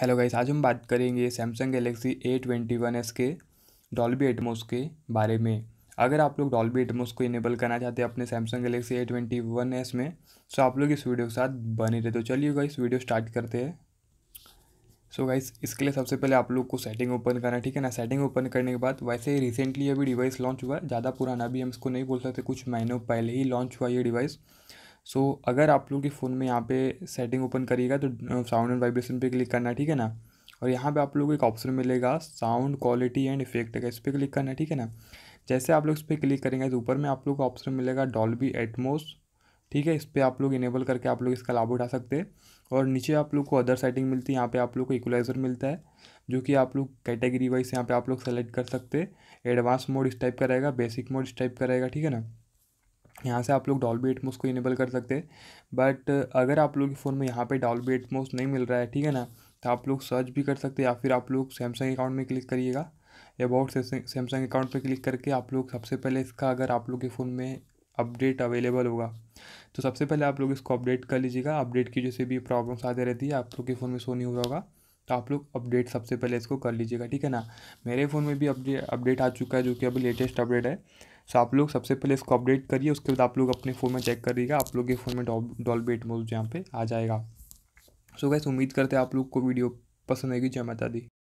hello guys आज हम बात करेंगे Samsung Galaxy A twenty one S के डॉल्बी एटमोस के बारे में अगर आप लोग डॉल्बी एटमोस को इनेबल करना चाहते हैं अपने Samsung Galaxy A twenty one S में सो तो आप लोग इस वीडियो के साथ बने रहे तो चलिए गाइस वीडियो स्टार्ट करते हैं सो गाइस इसके लिए सबसे पहले आप लोग को सेटिंग ओपन करना ठीक है ना सेटिंग ओपन करने के बाद वैसे ही रिसेंटली अभी डिवाइस लॉन्च हुआ ज़्यादा पुराना भी हम इसको नहीं बोल सकते कुछ महीनों पहले ही लॉन्च हुआ ये डिवाइस सो so, अगर आप लोग के फ़ोन में यहाँ पे सेटिंग ओपन करिएगा तो साउंड एंड वाइब्रेशन पे क्लिक करना ठीक है ना और यहाँ पे आप लोग को एक ऑप्शन मिलेगा साउंड क्वालिटी एंड इफेक्ट का इस पर क्लिक करना ठीक है ना जैसे आप लोग इस पर क्लिक करेंगे तो ऊपर में आप लोग को ऑप्शन मिलेगा डॉल्बी एटमोस ठीक है इस पर आप लोग इनेबल करके आप लोग इसका लाभ उठा सकते हैं और नीचे आप लोग को अदर सेटिंग मिलती है यहाँ पे आप लोग को इक्वलाइज़र मिलता है जो कि आप लोग कैटेगरी वाइज यहाँ पे आप लोग सेलेक्ट कर सकते हैं एडवांस मोड इस टाइप का रहेगा बेसिक मोड इस टाइप का रहेगा ठीक है ना यहाँ से आप लोग डॉल्बी एटमोस को इनेबल कर सकते हैं बट अगर आप लोग के फ़ोन में यहाँ पे डॉल्बी एटमोस नहीं मिल रहा है ठीक है ना तो आप लोग सर्च भी कर सकते हैं या फिर आप लोग सैमसंग अकाउंट में क्लिक करिएगा अबाउट सैमसंग अकाउंट पर क्लिक करके आप लोग सबसे पहले इसका अगर आप लोग के फ़ोन में अपडेट अवेलेबल होगा तो सबसे पहले आप लोग इसको अपडेट कर लीजिएगा अपडेट की जैसे भी प्रॉब्लम्स आते रहती है आप लोग के फ़ोन में सो नहीं हो रहा होगा तो आप लोग अपडेट सबसे पहले इसको कर लीजिएगा ठीक है ना मेरे फ़ोन में भी अपडेट अपडेट आ चुका है जो कि अभी लेटेस्ट अपडेट है सो आप लोग सबसे पहले इसको अपडेट करिए उसके बाद आप लोग अपने फ़ोन में चेक करिएगा आप लोग के फ़ोन में डॉल बेट मोज यहाँ पर आ जाएगा सो so गैस उम्मीद करते हैं आप लोग को वीडियो पसंद आएगी जय माता दी